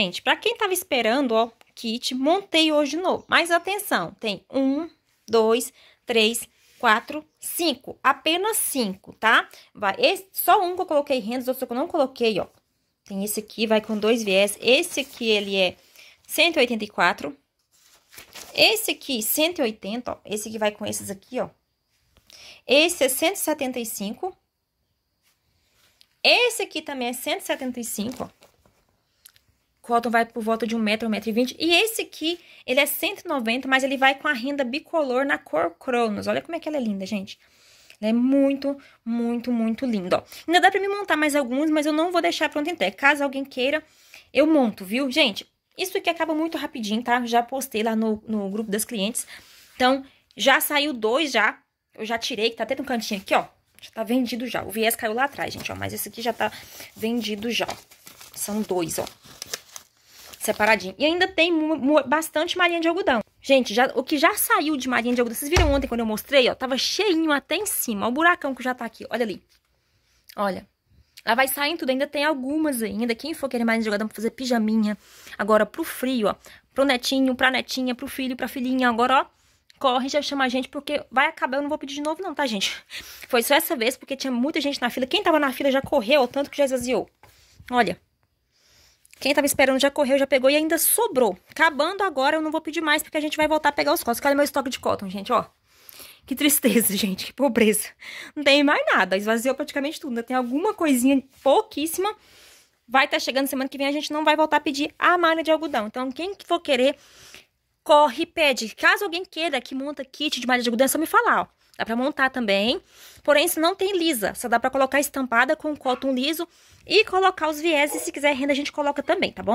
Gente, para quem tava esperando, ó, kit, montei hoje de novo. Mas atenção, tem um, dois, três, quatro, cinco. Apenas cinco, tá? Vai, esse, só um que eu coloquei rendas, outro que eu não coloquei, ó. Tem esse aqui, vai com dois viés. Esse aqui, ele é 184. Esse aqui, 180, ó. Esse aqui vai com esses aqui, ó. Esse é 175. Esse aqui também é 175, ó cotton vai por volta de 1 metro, 120 metro e E esse aqui, ele é 190, mas ele vai com a renda bicolor na cor Cronos. Olha como é que ela é linda, gente. Ela é muito, muito, muito linda, ó. Ainda dá pra me montar mais alguns, mas eu não vou deixar pronto em então. pé. Caso alguém queira, eu monto, viu? Gente, isso aqui acaba muito rapidinho, tá? Já postei lá no, no grupo das clientes. Então, já saiu dois já. Eu já tirei, que tá até no cantinho aqui, ó. Já tá vendido já. O viés caiu lá atrás, gente, ó. Mas esse aqui já tá vendido já. São dois, ó separadinho. E ainda tem bastante marinha de algodão. Gente, já, o que já saiu de marinha de algodão, vocês viram ontem quando eu mostrei, ó, tava cheinho até em cima, ó, o buracão que já tá aqui, olha ali. Olha, ela vai saindo tudo, ainda tem algumas ainda. Quem for querer marinha de algodão pra fazer pijaminha, agora pro frio, ó, pro netinho, pra netinha, pro filho, pra filhinha, agora, ó, corre já chama a gente, porque vai acabar, eu não vou pedir de novo não, tá, gente? Foi só essa vez, porque tinha muita gente na fila, quem tava na fila já correu, tanto que já esvaziou. Olha, quem tava esperando já correu, já pegou e ainda sobrou. Acabando agora, eu não vou pedir mais, porque a gente vai voltar a pegar os cotton. Cadê meu estoque de cotton, gente, ó? Que tristeza, gente, que pobreza. Não tem mais nada, esvaziou praticamente tudo. Ainda né? tem alguma coisinha pouquíssima. Vai estar tá chegando semana que vem, a gente não vai voltar a pedir a malha de algodão. Então, quem for querer, corre, pede. Caso alguém queira que monta kit de malha de algodão, é só me falar, ó. Dá para montar também. Porém, se não tem lisa. Só dá para colocar estampada com cotton liso e colocar os vieses. Se quiser renda, a gente coloca também, tá bom?